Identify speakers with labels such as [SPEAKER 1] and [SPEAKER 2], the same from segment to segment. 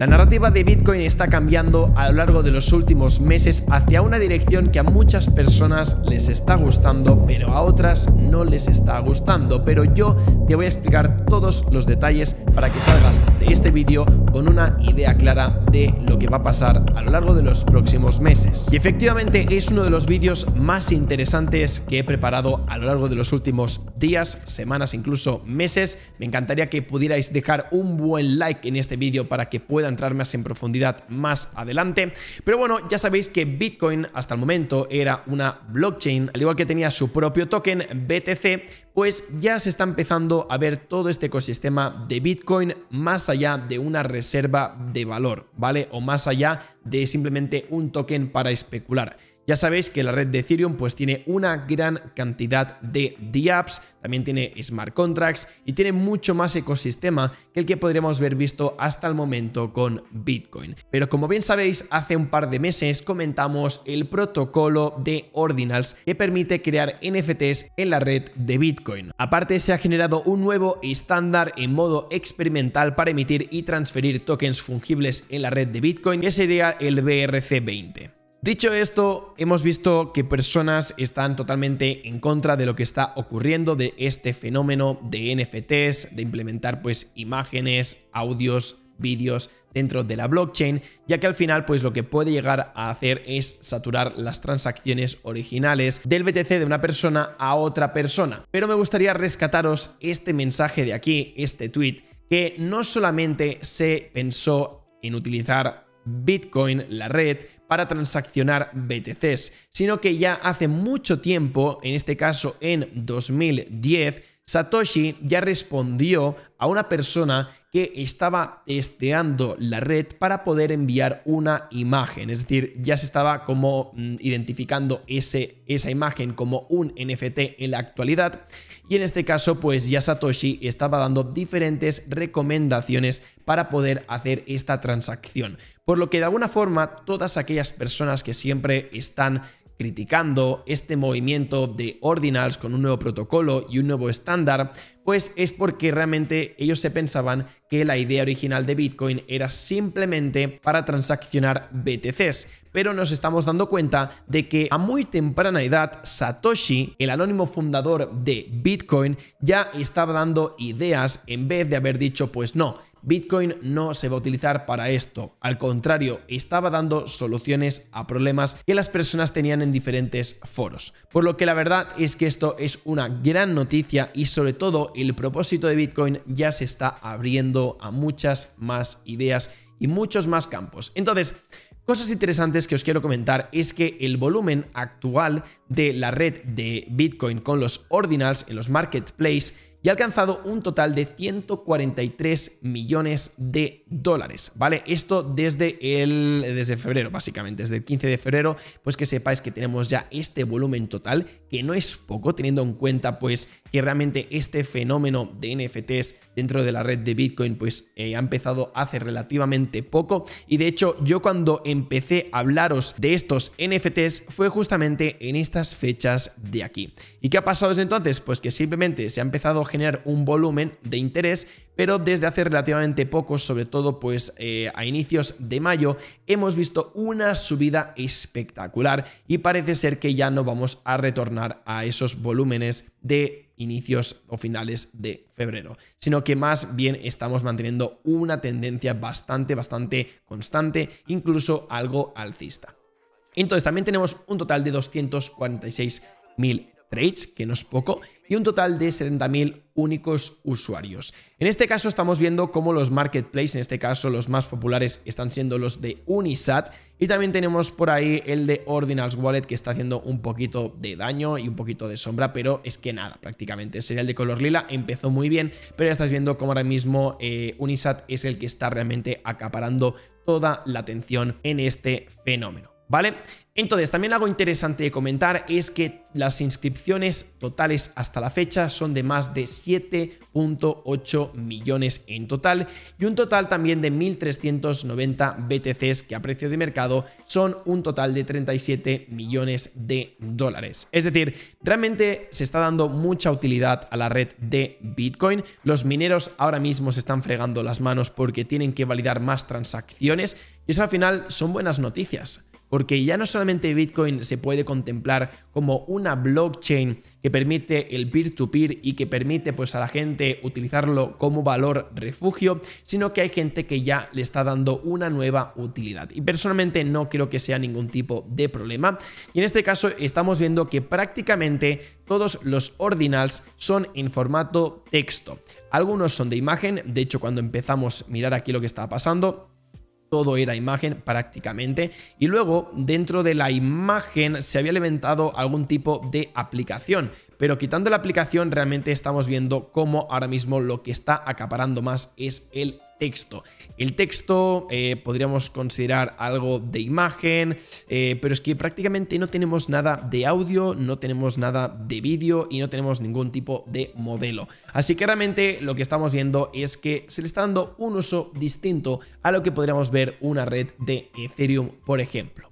[SPEAKER 1] La narrativa de Bitcoin está cambiando a lo largo de los últimos meses hacia una dirección que a muchas personas les está gustando, pero a otras no les está gustando. Pero yo te voy a explicar todos los detalles para que salgas de este vídeo con una idea clara de lo que va a pasar a lo largo de los próximos meses. Y efectivamente es uno de los vídeos más interesantes que he preparado a lo largo de los últimos días, semanas, incluso meses. Me encantaría que pudierais dejar un buen like en este vídeo para que puedan entrar más en profundidad más adelante. Pero bueno, ya sabéis que Bitcoin hasta el momento era una blockchain, al igual que tenía su propio token BTC, pues ya se está empezando a ver todo este ecosistema de Bitcoin más allá de una reserva de valor, ¿vale? O más allá de simplemente un token para especular. Ya sabéis que la red de Ethereum pues tiene una gran cantidad de DApps, también tiene smart contracts y tiene mucho más ecosistema que el que podríamos haber visto hasta el momento con Bitcoin. Pero como bien sabéis, hace un par de meses comentamos el protocolo de Ordinals que permite crear NFTs en la red de Bitcoin. Aparte, se ha generado un nuevo estándar en modo experimental para emitir y transferir tokens fungibles en la red de Bitcoin, que sería el BRC20. Dicho esto, hemos visto que personas están totalmente en contra de lo que está ocurriendo, de este fenómeno de NFTs, de implementar pues imágenes, audios, vídeos dentro de la blockchain, ya que al final pues lo que puede llegar a hacer es saturar las transacciones originales del BTC de una persona a otra persona. Pero me gustaría rescataros este mensaje de aquí, este tweet, que no solamente se pensó en utilizar Bitcoin, la red, para transaccionar BTCs, sino que ya hace mucho tiempo, en este caso en 2010, Satoshi ya respondió a una persona que estaba testeando la red para poder enviar una imagen. Es decir, ya se estaba como mm, identificando esa imagen como un NFT en la actualidad. Y en este caso, pues ya Satoshi estaba dando diferentes recomendaciones para poder hacer esta transacción. Por lo que de alguna forma, todas aquellas personas que siempre están criticando este movimiento de ordinals con un nuevo protocolo y un nuevo estándar, pues es porque realmente ellos se pensaban que la idea original de Bitcoin era simplemente para transaccionar BTCs. Pero nos estamos dando cuenta de que a muy temprana edad Satoshi, el anónimo fundador de Bitcoin, ya estaba dando ideas en vez de haber dicho pues no, Bitcoin no se va a utilizar para esto. Al contrario, estaba dando soluciones a problemas que las personas tenían en diferentes foros. Por lo que la verdad es que esto es una gran noticia y sobre todo el propósito de Bitcoin ya se está abriendo a muchas más ideas y muchos más campos. Entonces, Cosas interesantes que os quiero comentar es que el volumen actual de la red de Bitcoin con los ordinals en los marketplaces ya ha alcanzado un total de 143 millones de dólares, ¿vale? Esto desde el desde febrero, básicamente, desde el 15 de febrero, pues que sepáis que tenemos ya este volumen total, que no es poco teniendo en cuenta pues que realmente este fenómeno de NFTs dentro de la red de Bitcoin pues eh, ha empezado hace relativamente poco y de hecho yo cuando empecé a hablaros de estos NFTs fue justamente en estas fechas de aquí. ¿Y qué ha pasado desde entonces? Pues que simplemente se ha empezado a generar un volumen de interés pero desde hace relativamente poco, sobre todo pues eh, a inicios de mayo, hemos visto una subida espectacular y parece ser que ya no vamos a retornar a esos volúmenes de inicios o finales de febrero, sino que más bien estamos manteniendo una tendencia bastante, bastante constante, incluso algo alcista. Entonces también tenemos un total de 246.000 mil trades, que no es poco, y un total de 70.000 únicos usuarios. En este caso estamos viendo cómo los marketplaces, en este caso los más populares, están siendo los de Unisat y también tenemos por ahí el de Ordinals Wallet que está haciendo un poquito de daño y un poquito de sombra, pero es que nada, prácticamente. Sería el de color lila, empezó muy bien, pero ya estás viendo cómo ahora mismo eh, Unisat es el que está realmente acaparando toda la atención en este fenómeno. ¿vale? Entonces, también algo interesante de comentar es que las inscripciones totales hasta la fecha son de más de 7.8 millones en total y un total también de 1.390 BTCs que a precio de mercado son un total de 37 millones de dólares. Es decir, realmente se está dando mucha utilidad a la red de Bitcoin. Los mineros ahora mismo se están fregando las manos porque tienen que validar más transacciones y eso al final son buenas noticias porque ya no solamente Bitcoin se puede contemplar como una blockchain que permite el peer-to-peer y que permite pues a la gente utilizarlo como valor refugio, sino que hay gente que ya le está dando una nueva utilidad. Y personalmente no creo que sea ningún tipo de problema. Y en este caso estamos viendo que prácticamente todos los ordinals son en formato texto. Algunos son de imagen, de hecho cuando empezamos a mirar aquí lo que está pasando, todo era imagen prácticamente. Y luego dentro de la imagen se había levantado algún tipo de aplicación. Pero quitando la aplicación realmente estamos viendo cómo ahora mismo lo que está acaparando más es el texto. El texto eh, podríamos considerar algo de imagen, eh, pero es que prácticamente no tenemos nada de audio, no tenemos nada de vídeo y no tenemos ningún tipo de modelo. Así que realmente lo que estamos viendo es que se le está dando un uso distinto a lo que podríamos ver una red de Ethereum, por ejemplo.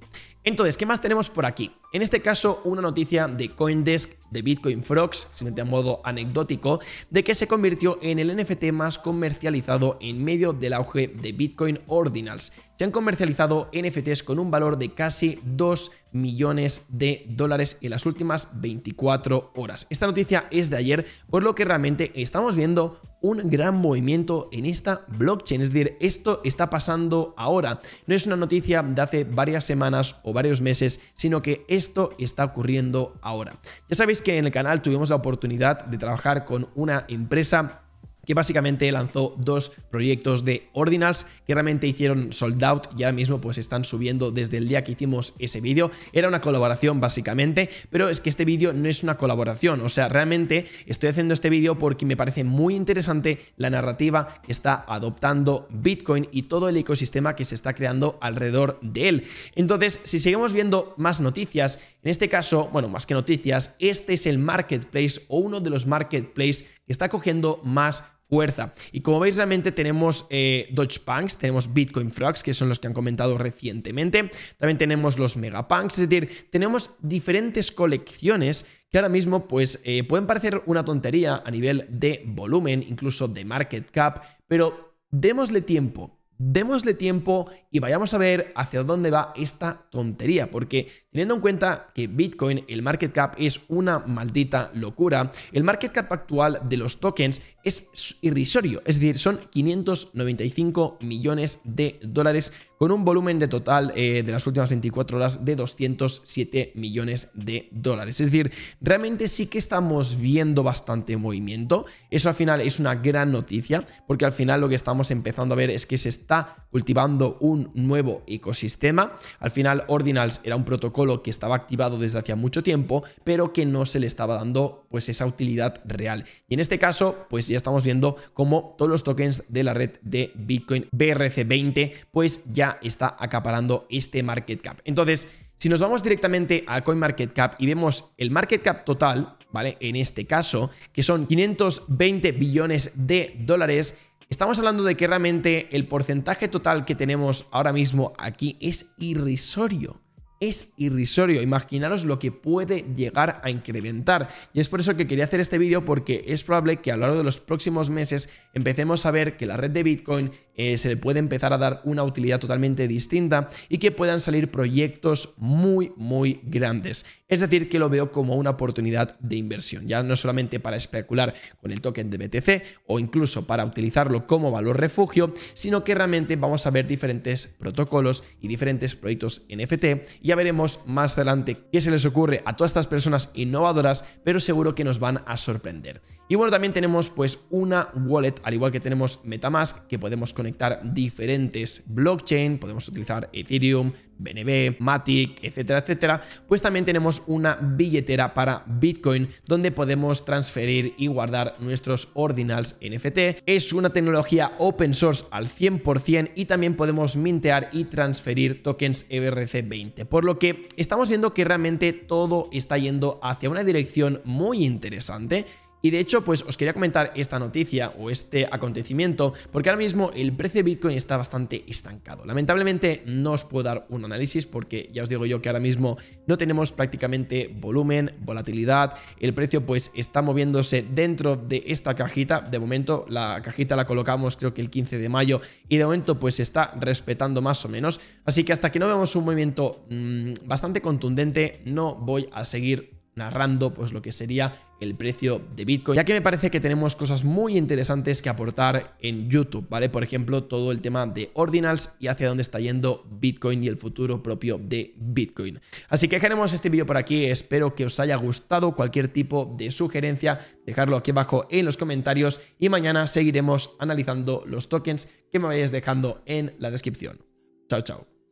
[SPEAKER 1] Entonces, ¿qué más tenemos por aquí? En este caso, una noticia de Coindesk, de Bitcoin Frogs, simplemente a modo anecdótico, de que se convirtió en el NFT más comercializado en medio del auge de Bitcoin Ordinals. Se han comercializado NFTs con un valor de casi 2 millones de dólares en las últimas 24 horas. Esta noticia es de ayer, por lo que realmente estamos viendo un gran movimiento en esta blockchain. Es decir, esto está pasando ahora. No es una noticia de hace varias semanas o varios meses, sino que esto está ocurriendo ahora. Ya sabéis que en el canal tuvimos la oportunidad de trabajar con una empresa que básicamente lanzó dos proyectos de Ordinals que realmente hicieron sold out y ahora mismo pues están subiendo desde el día que hicimos ese vídeo. Era una colaboración básicamente, pero es que este vídeo no es una colaboración, o sea, realmente estoy haciendo este vídeo porque me parece muy interesante la narrativa que está adoptando Bitcoin y todo el ecosistema que se está creando alrededor de él. Entonces, si seguimos viendo más noticias, en este caso, bueno, más que noticias, este es el marketplace o uno de los marketplaces que está cogiendo más fuerza. Y como veis, realmente tenemos eh, Dodge Punks, tenemos Bitcoin Frogs, que son los que han comentado recientemente. También tenemos los Megapunks, es decir, tenemos diferentes colecciones que ahora mismo pues, eh, pueden parecer una tontería a nivel de volumen, incluso de market cap, pero démosle tiempo. Démosle tiempo y vayamos a ver hacia dónde va esta tontería, porque teniendo en cuenta que Bitcoin, el market cap es una maldita locura, el market cap actual de los tokens es irrisorio, es decir, son 595 millones de dólares con un volumen de total eh, de las últimas 24 horas de 207 millones de dólares. Es decir, realmente sí que estamos viendo bastante movimiento. Eso al final es una gran noticia porque al final lo que estamos empezando a ver es que se está cultivando un nuevo ecosistema. Al final Ordinals era un protocolo que estaba activado desde hacía mucho tiempo, pero que no se le estaba dando pues esa utilidad real. Y en este caso, pues ya estamos viendo cómo todos los tokens de la red de Bitcoin BRC20 pues ya está acaparando este market cap. Entonces, si nos vamos directamente al CoinMarketCap y vemos el market cap total, ¿vale? En este caso, que son 520 billones de dólares, Estamos hablando de que realmente el porcentaje total que tenemos ahora mismo aquí es irrisorio es irrisorio. Imaginaros lo que puede llegar a incrementar. Y es por eso que quería hacer este vídeo porque es probable que a lo largo de los próximos meses empecemos a ver que la red de Bitcoin eh, se le puede empezar a dar una utilidad totalmente distinta y que puedan salir proyectos muy, muy grandes. Es decir, que lo veo como una oportunidad de inversión, ya no solamente para especular con el token de BTC o incluso para utilizarlo como valor refugio, sino que realmente vamos a ver diferentes protocolos y diferentes proyectos NFT ya veremos más adelante qué se les ocurre a todas estas personas innovadoras, pero seguro que nos van a sorprender. Y bueno, también tenemos pues una wallet, al igual que tenemos Metamask, que podemos conectar diferentes blockchain, podemos utilizar Ethereum, BNB, Matic, etcétera, etcétera, pues también tenemos una billetera para Bitcoin donde podemos transferir y guardar nuestros ordinals NFT. Es una tecnología open source al 100% y también podemos mintear y transferir tokens ERC20, por lo que estamos viendo que realmente todo está yendo hacia una dirección muy interesante y de hecho, pues os quería comentar esta noticia o este acontecimiento, porque ahora mismo el precio de Bitcoin está bastante estancado. Lamentablemente no os puedo dar un análisis porque ya os digo yo que ahora mismo no tenemos prácticamente volumen, volatilidad, el precio pues está moviéndose dentro de esta cajita. De momento la cajita la colocamos creo que el 15 de mayo y de momento pues se está respetando más o menos. Así que hasta que no vemos un movimiento mm, bastante contundente no voy a seguir narrando pues lo que sería el precio de Bitcoin, ya que me parece que tenemos cosas muy interesantes que aportar en YouTube, ¿vale? Por ejemplo, todo el tema de ordinals y hacia dónde está yendo Bitcoin y el futuro propio de Bitcoin. Así que dejaremos este vídeo por aquí, espero que os haya gustado, cualquier tipo de sugerencia, dejarlo aquí abajo en los comentarios y mañana seguiremos analizando los tokens que me vayáis dejando en la descripción. Chao, chao.